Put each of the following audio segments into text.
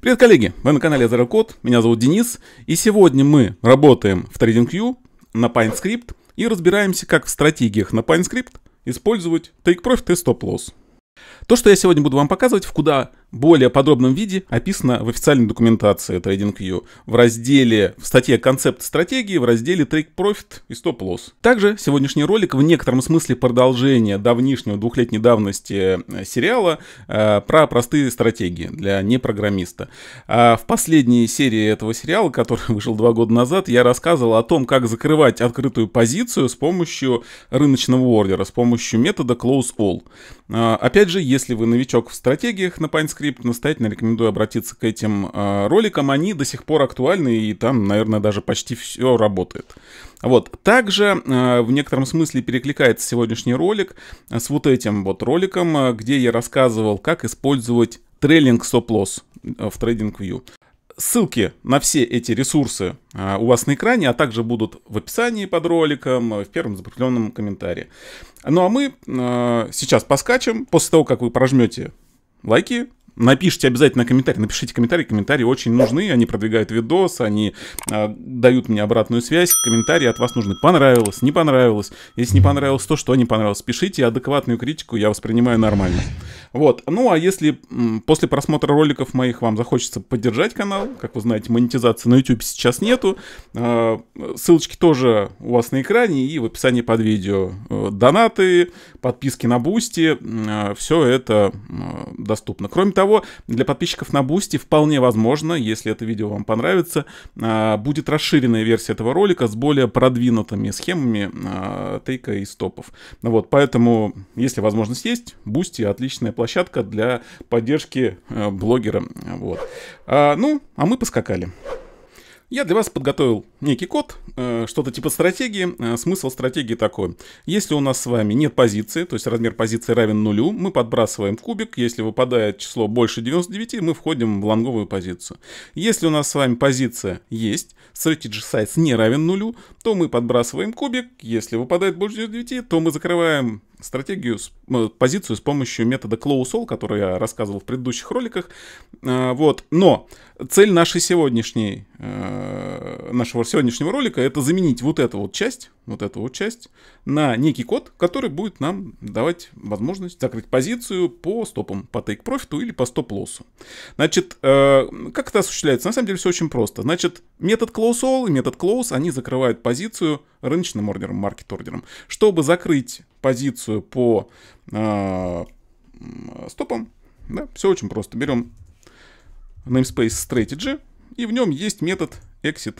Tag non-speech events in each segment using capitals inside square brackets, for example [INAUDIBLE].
Привет, коллеги! Вы на канале Zero Code, меня зовут Денис, и сегодня мы работаем в TradingView на PineScript и разбираемся, как в стратегиях на PineScript использовать Take Profit и Stop Loss. То, что я сегодня буду вам показывать, в куда более подробном виде описано в официальной документации TradingView в разделе в статье «Концепт стратегии» в разделе «Take Profit» и «Stop Loss». Также сегодняшний ролик в некотором смысле продолжение давнишнего двухлетней давности э, сериала э, про простые стратегии для непрограммиста. А в последней серии этого сериала, который [LAUGHS] вышел два года назад, я рассказывал о том, как закрывать открытую позицию с помощью рыночного ордера, с помощью метода Close All. А, опять же, если вы новичок в стратегиях на Pines JavaScript, настоятельно рекомендую обратиться к этим э, роликам. Они до сих пор актуальны, и там, наверное, даже почти все работает. Вот. Также э, в некотором смысле перекликается сегодняшний ролик э, с вот этим вот роликом, где я рассказывал, как использовать трейлинг стоп-лосс в TradingView. Ссылки на все эти ресурсы у вас на экране, а также будут в описании под роликом, в первом закрепленном комментарии. Ну а мы сейчас поскачем. После того, как вы прожмете лайки, Напишите обязательно комментарий, напишите комментарий, комментарии очень нужны, они продвигают видос, они э, дают мне обратную связь, комментарии от вас нужны. Понравилось, не понравилось, если не понравилось то, что не понравилось, пишите, адекватную критику я воспринимаю нормально. Вот, ну а если м, после просмотра роликов моих вам захочется поддержать канал, как вы знаете, монетизации на YouTube сейчас нету, э, ссылочки тоже у вас на экране и в описании под видео. Э, донаты, подписки на Бусти, э, все это э, доступно. Кроме того, для подписчиков на Бусти вполне возможно, если это видео вам понравится, э, будет расширенная версия этого ролика с более продвинутыми схемами тейка и стопов. Вот, поэтому, если возможность есть, Бусти отличная площадка для поддержки блогера. Вот. А, ну, а мы поскакали. Я для вас подготовил некий код, э, что-то типа стратегии. Э, смысл стратегии такой. Если у нас с вами нет позиции, то есть размер позиции равен нулю, мы подбрасываем кубик. Если выпадает число больше 99, мы входим в лонговую позицию. Если у нас с вами позиция есть, strategy size не равен нулю, то мы подбрасываем кубик. Если выпадает больше 99, то мы закрываем стратегию, э, позицию с помощью метода Close All, который я рассказывал в предыдущих роликах. Э, вот. Но цель нашей сегодняшней, э, нашего сегодняшнего ролика это заменить вот эту вот часть, вот эту вот часть на некий код, который будет нам давать возможность закрыть позицию по стопам, по take профиту или по стоп-лоссу. Значит, как это осуществляется? На самом деле все очень просто. Значит, метод Close All и метод Close, они закрывают позицию рыночным ордером, маркет-ордером. Чтобы закрыть позицию по э, стопам. Да? Все очень просто. Берем namespace strategy, и в нем есть метод exit.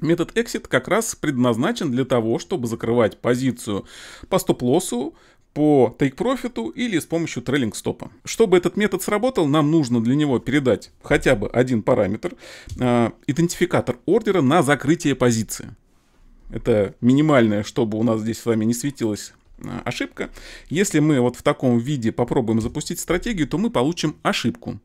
Метод exit как раз предназначен для того, чтобы закрывать позицию по стоп-лоссу, по take профиту или с помощью трейлинг стопа. Чтобы этот метод сработал, нам нужно для него передать хотя бы один параметр, э, идентификатор ордера на закрытие позиции. Это минимальное, чтобы у нас здесь с вами не светилось Э, ошибка. Если мы вот в таком виде попробуем запустить стратегию, то мы получим ошибку.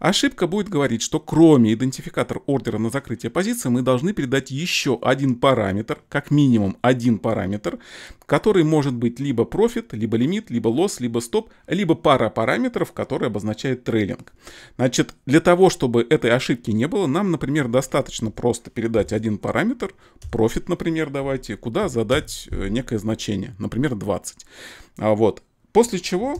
Ошибка будет говорить, что кроме идентификатора ордера на закрытие позиции, мы должны передать еще один параметр, как минимум один параметр, который может быть либо профит, либо лимит, либо лосс, либо стоп, либо пара параметров, которые обозначают трейлинг. Значит, для того, чтобы этой ошибки не было, нам, например, достаточно просто передать один параметр, профит, например, давайте, куда задать э, некое значение, например, 20. А вот. После чего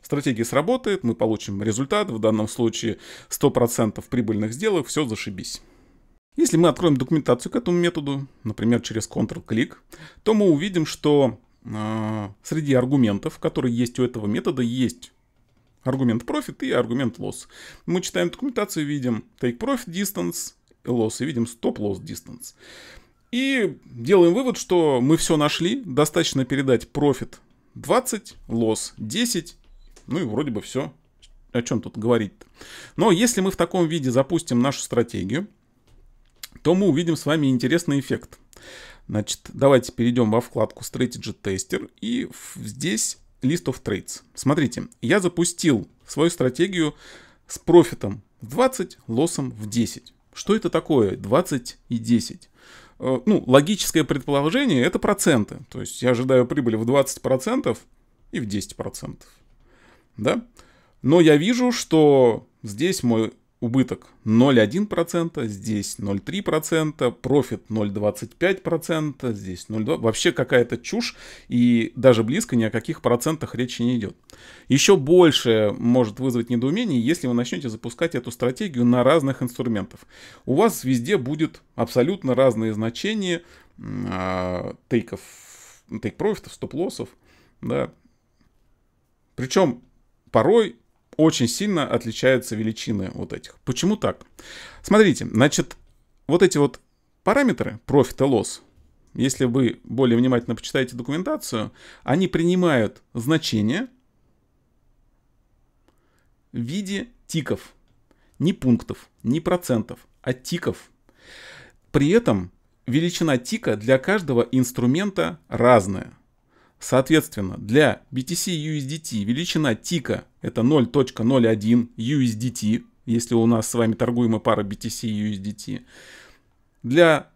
стратегия сработает, мы получим результат, в данном случае 100% прибыльных сделок, все, зашибись. Если мы откроем документацию к этому методу, например, через Ctrl-клик, то мы увидим, что э, среди аргументов, которые есть у этого метода, есть аргумент profit и аргумент loss. Мы читаем документацию, видим take profit distance, loss, и видим stop loss distance. И делаем вывод, что мы все нашли, достаточно передать profit 20, loss 10, ну и вроде бы все. О чем тут говорить? -то? Но если мы в таком виде запустим нашу стратегию, то мы увидим с вами интересный эффект. Значит, давайте перейдем во вкладку Strategy Tester и здесь List of Trades. Смотрите, я запустил свою стратегию с профитом в 20, лоссом в 10. Что это такое 20 и 10? Э, ну, логическое предположение это проценты. То есть я ожидаю прибыли в 20% и в 10%. Да? Но я вижу, что здесь мой убыток 0,1%, здесь 0,3%, профит 0,25%, здесь 0,2%. Вообще какая-то чушь, и даже близко ни о каких процентах речи не идет. Еще больше может вызвать недоумение, если вы начнете запускать эту стратегию на разных инструментах. У вас везде будет абсолютно разные значения а, тейков, тейк-профитов, стоп-лоссов, да. Причем порой очень сильно отличаются величины вот этих. Почему так? Смотрите, значит, вот эти вот параметры профит и лосс, если вы более внимательно почитаете документацию, они принимают значение в виде тиков. Не пунктов, не процентов, а тиков. При этом величина тика для каждого инструмента разная – Соответственно, для BTC USDT величина тика это 0.01 USDT, если у нас с вами торгуемая пара BTC USDT. Для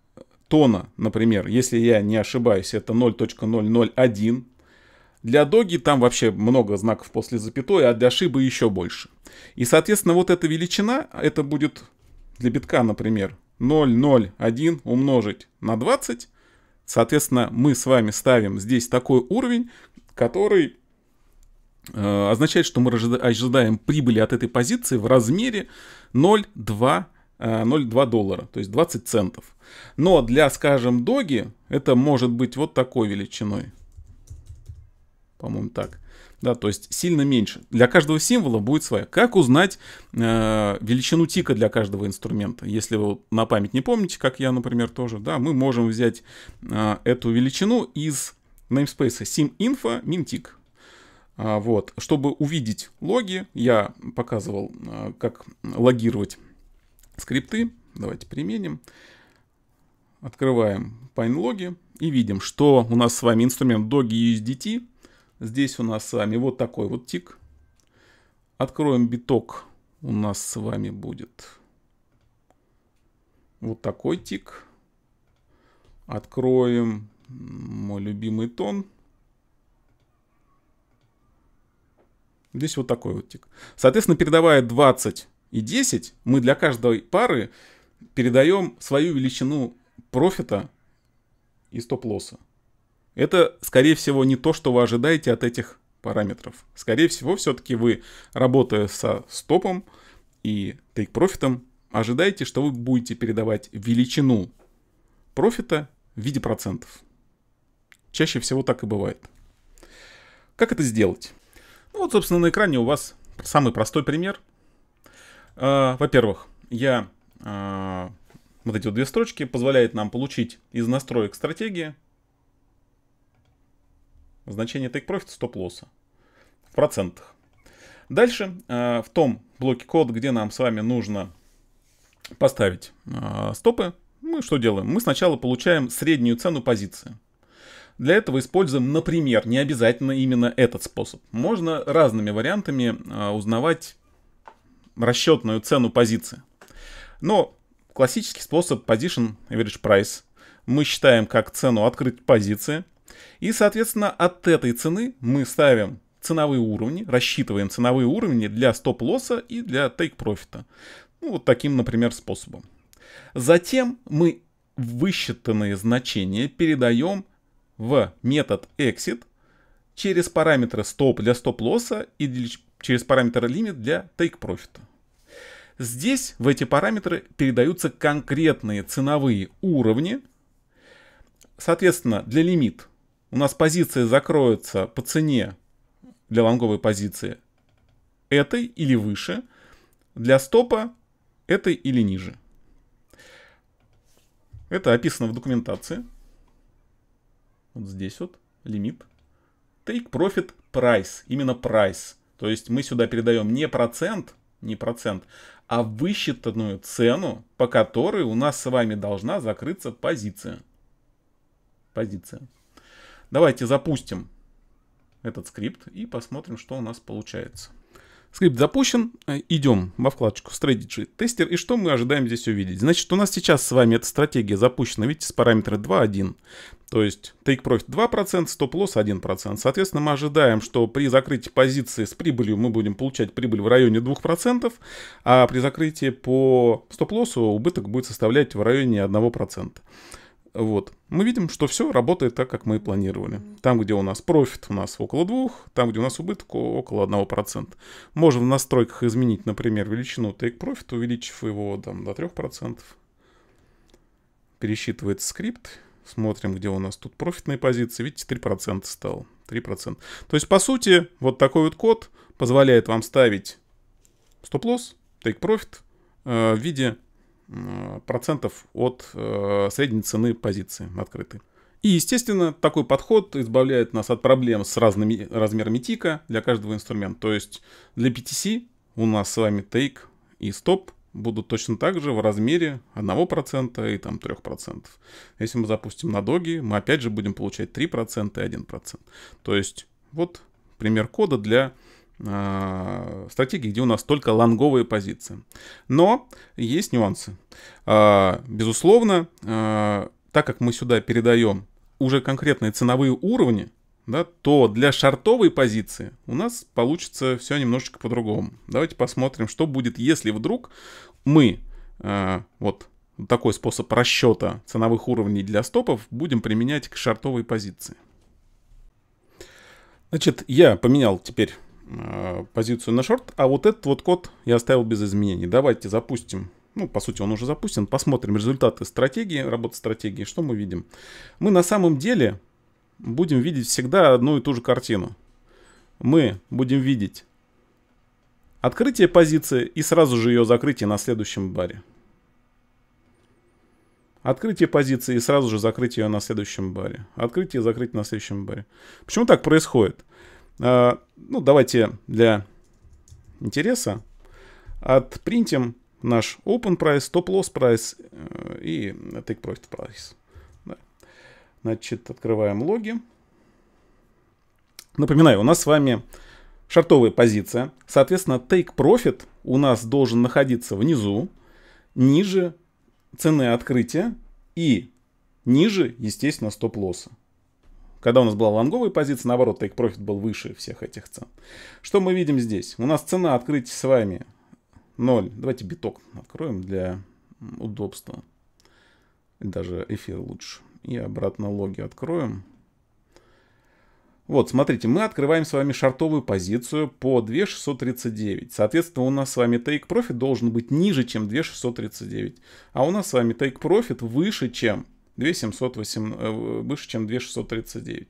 тона, например, если я не ошибаюсь, это 0.001. Для доги там вообще много знаков после запятой, а для шибы еще больше. И, соответственно, вот эта величина, это будет для битка, например, 0.01 умножить на 20, Соответственно, мы с вами ставим здесь такой уровень, который э, означает, что мы ожидаем прибыли от этой позиции в размере 0,2 0,2 э, доллара, то есть 20 центов. Но для, скажем, доги это может быть вот такой величиной. По-моему, так. Да, то есть сильно меньше. Для каждого символа будет своя. Как узнать э, величину тика для каждого инструмента? Если вы на память не помните, как я, например, тоже, да, мы можем взять э, эту величину из namespace siminfo mintic. А, вот. Чтобы увидеть логи, я показывал, э, как логировать скрипты. Давайте применим. Открываем пайнлоги и видим, что у нас с вами инструмент dogi.usdt Здесь у нас с вами вот такой вот тик. Откроем биток. У нас с вами будет вот такой тик. Откроем мой любимый тон. Здесь вот такой вот тик. Соответственно, передавая 20 и 10, мы для каждой пары передаем свою величину профита и стоп-лосса это, скорее всего, не то, что вы ожидаете от этих параметров. Скорее всего, все-таки вы, работая со стопом и тейк-профитом, ожидаете, что вы будете передавать величину профита в виде процентов. Чаще всего так и бывает. Как это сделать? Ну, вот, собственно, на экране у вас самый простой пример. А, во-первых, я а, вот эти вот две строчки позволяет нам получить из настроек стратегии значение take profit стоп-лосса в процентах. Дальше э, в том блоке код, где нам с вами нужно поставить э, стопы, мы что делаем? Мы сначала получаем среднюю цену позиции. Для этого используем, например, не обязательно именно этот способ. Можно разными вариантами э, узнавать расчетную цену позиции. Но классический способ position average price мы считаем как цену открыть позиции – и, соответственно, от этой цены мы ставим ценовые уровни, рассчитываем ценовые уровни для стоп-лосса и для тейк-профита. Ну, вот таким, например, способом. Затем мы высчитанные значения передаем в метод exit через параметры стоп для стоп-лосса и через параметр лимит для тейк-профита. Здесь в эти параметры передаются конкретные ценовые уровни. Соответственно, для лимит у нас позиции закроются по цене для лонговой позиции этой или выше, для стопа этой или ниже. Это описано в документации. Вот здесь вот лимит. Take profit price, именно price. То есть мы сюда передаем не процент, не процент, а высчитанную цену, по которой у нас с вами должна закрыться позиция. Позиция. Давайте запустим этот скрипт и посмотрим, что у нас получается. Скрипт запущен. Э, идем во вкладочку Strategy Tester. И что мы ожидаем здесь увидеть? Значит, у нас сейчас с вами эта стратегия запущена, видите, с параметра 2.1. То есть Take Profit 2%, Stop Loss 1%. Соответственно, мы ожидаем, что при закрытии позиции с прибылью мы будем получать прибыль в районе 2%, а при закрытии по Stop Loss убыток будет составлять в районе 1%. Вот. Мы видим, что все работает так, как мы и планировали. Там, где у нас профит, у нас около двух, там, где у нас убыток, около одного процента. Можно в настройках изменить, например, величину take profit, увеличив его там, до трех процентов. Пересчитывает скрипт. Смотрим, где у нас тут профитные позиции. Видите, 3% стал. 3%. То есть, по сути, вот такой вот код позволяет вам ставить стоп-лосс, take profit э, в виде процентов от э, средней цены позиции открытой. И, естественно, такой подход избавляет нас от проблем с разными размерами тика для каждого инструмента. То есть для PTC у нас с вами тейк и стоп будут точно так же в размере 1% и там 3%. Если мы запустим на доги, мы опять же будем получать 3% и 1%. То есть вот пример кода для Э, стратегии, где у нас только лонговые позиции. Но есть нюансы. Э, безусловно, э, так как мы сюда передаем уже конкретные ценовые уровни, да, то для шартовой позиции у нас получится все немножечко по-другому. Давайте посмотрим, что будет, если вдруг мы вот такой способ расчета ценовых уровней для стопов будем применять к шартовой позиции. Значит, я поменял теперь Э, позицию на шорт, а вот этот вот код я оставил без изменений. Давайте запустим. Ну, по сути, он уже запущен. Посмотрим результаты стратегии, работы стратегии. Что мы видим? Мы на самом деле будем видеть всегда одну и ту же картину. Мы будем видеть открытие позиции и сразу же ее закрытие на следующем баре. Открытие позиции и сразу же закрытие ее на следующем баре. Открытие и закрытие на следующем баре. Почему так происходит? Э, ну, давайте для интереса отпринтим наш open price, stop loss price э, и take profit price. Значит, открываем логи. Напоминаю, у нас с вами шартовая позиция. Соответственно, take profit у нас должен находиться внизу, ниже цены открытия и ниже, естественно, стоп-лосса. Когда у нас была лонговая позиция, наоборот, take профит был выше всех этих цен. Что мы видим здесь? У нас цена открытия с вами 0. Давайте биток откроем для удобства. Даже эфир лучше. И обратно логи откроем. Вот, смотрите, мы открываем с вами шартовую позицию по 2639. Соответственно, у нас с вами take profit должен быть ниже, чем 2639. А у нас с вами take profit выше, чем 2708, э, выше, чем 2639.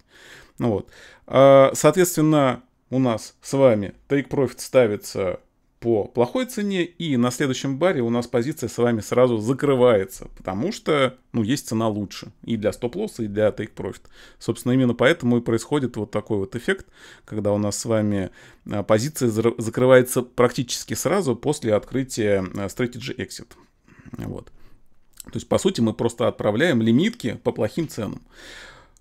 Ну вот. А, соответственно, у нас с вами Take Profit ставится по плохой цене, и на следующем баре у нас позиция с вами сразу закрывается, потому что, ну, есть цена лучше и для стоп-лосса, и для Take Profit. Собственно, именно поэтому и происходит вот такой вот эффект, когда у нас с вами а, позиция закрывается практически сразу после открытия а, Strategy Exit. Вот. То есть, по сути, мы просто отправляем лимитки по плохим ценам.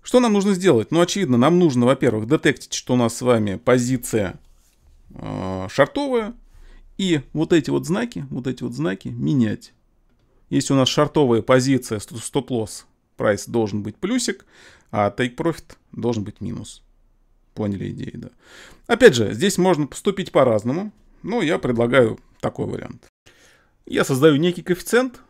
Что нам нужно сделать? Ну, очевидно, нам нужно, во-первых, детектить, что у нас с вами позиция э, шартовая. И вот эти вот знаки, вот эти вот знаки менять. Если у нас шартовая позиция, стоп-лосс, прайс должен быть плюсик, а take profit должен быть минус. Поняли идею, да. Опять же, здесь можно поступить по-разному, но я предлагаю такой вариант. Я создаю некий коэффициент,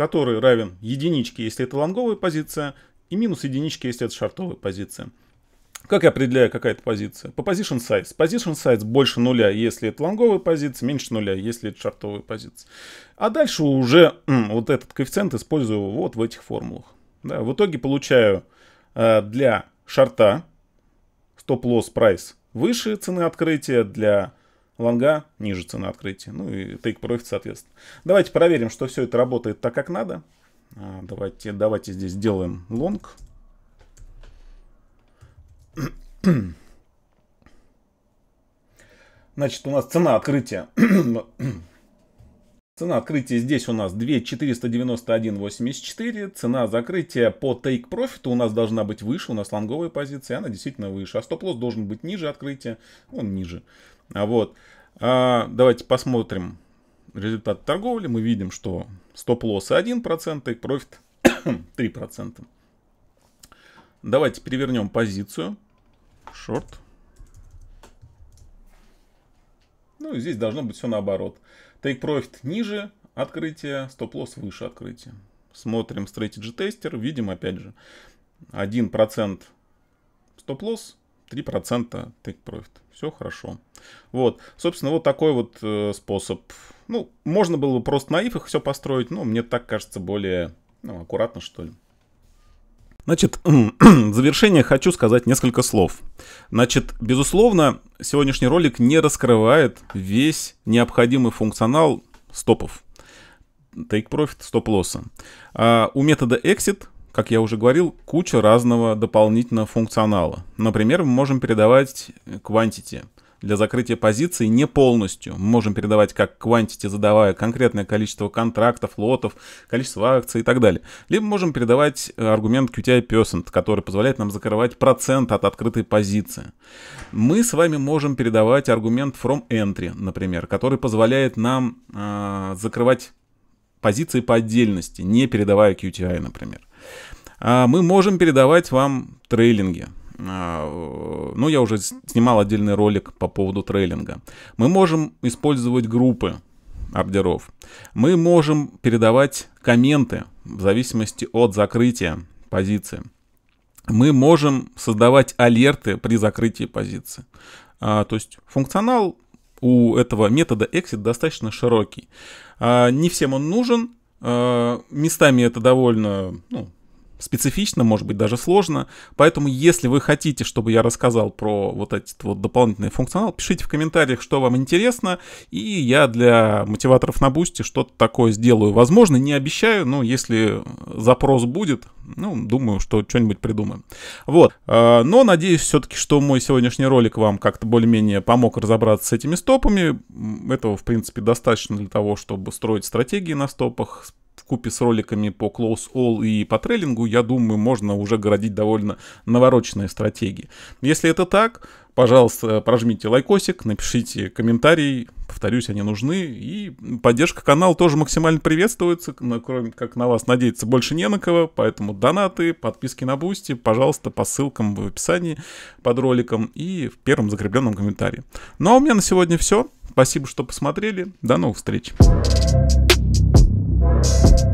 который равен единичке, если это лонговая позиция, и минус единичке, если это шортовая позиция. Как я определяю, какая это позиция? По position size. Position size больше нуля, если это лонговая позиция, меньше нуля, если это шортовая позиция. А дальше уже вот этот коэффициент использую вот в этих формулах. Да, в итоге получаю э, для шарта стоп-лосс прайс выше цены открытия, для лонга ниже цены открытия, ну и take profit соответственно. Давайте проверим, что все это работает так, как надо. А, давайте, давайте здесь сделаем лонг. Значит, у нас цена открытия Цена открытия здесь у нас 2491.84. Цена закрытия по take profit у нас должна быть выше. У нас лонговая позиция, она действительно выше. А стоп-лосс должен быть ниже открытия. Он ниже. А вот. А, давайте посмотрим результат торговли. Мы видим, что стоп-лосс 1%, take profit 3%. [COUGHS] Давайте перевернем позицию. Шорт. Ну и здесь должно быть все наоборот. Take Profit ниже открытия, Stop Loss выше открытия. Смотрим Strategy Tester, видим опять же 1% Stop Loss, 3% Take Profit. Все хорошо. Вот, собственно, вот такой вот э, способ. Ну, можно было бы просто на их все построить, но мне так кажется более ну, аккуратно, что ли. Значит, [CLEARS THROAT] в завершение хочу сказать несколько слов. Значит, безусловно, сегодняшний ролик не раскрывает весь необходимый функционал стопов. Take profit, stop loss. А у метода exit, как я уже говорил, куча разного дополнительного функционала. Например, мы можем передавать quantity – для закрытия позиций не полностью. Мы можем передавать как quantity, задавая конкретное количество контрактов, лотов, количество акций и так далее. Либо можем передавать э, аргумент QTI percent, который позволяет нам закрывать процент от открытой позиции. Мы с вами можем передавать аргумент from entry, например, который позволяет нам э, закрывать позиции по отдельности, не передавая QTI, например. А мы можем передавать вам трейлинги, а, ну, я уже снимал отдельный ролик по поводу трейлинга. Мы можем использовать группы ордеров. Мы можем передавать комменты в зависимости от закрытия позиции. Мы можем создавать алерты при закрытии позиции. А, то есть функционал у этого метода exit достаточно широкий. А, не всем он нужен. А, местами это довольно ну, специфично, может быть даже сложно. Поэтому, если вы хотите, чтобы я рассказал про вот этот вот дополнительный функционал, пишите в комментариях, что вам интересно, и я для мотиваторов на бусте что-то такое сделаю. Возможно, не обещаю, но если запрос будет, ну, думаю, что что-нибудь придумаем. Вот. А, но надеюсь все-таки, что мой сегодняшний ролик вам как-то более-менее помог разобраться с этими стопами. Этого, в принципе, достаточно для того, чтобы строить стратегии на стопах, в купе с роликами по Close All и по трейлингу, я думаю, можно уже городить довольно навороченные стратегии. Если это так, пожалуйста, прожмите лайкосик, напишите комментарий, повторюсь, они нужны, и поддержка канала тоже максимально приветствуется, кроме как на вас надеяться больше не на кого, поэтому донаты, подписки на Бусти, пожалуйста, по ссылкам в описании под роликом и в первом закрепленном комментарии. Ну а у меня на сегодня все. Спасибо, что посмотрели. До новых встреч. you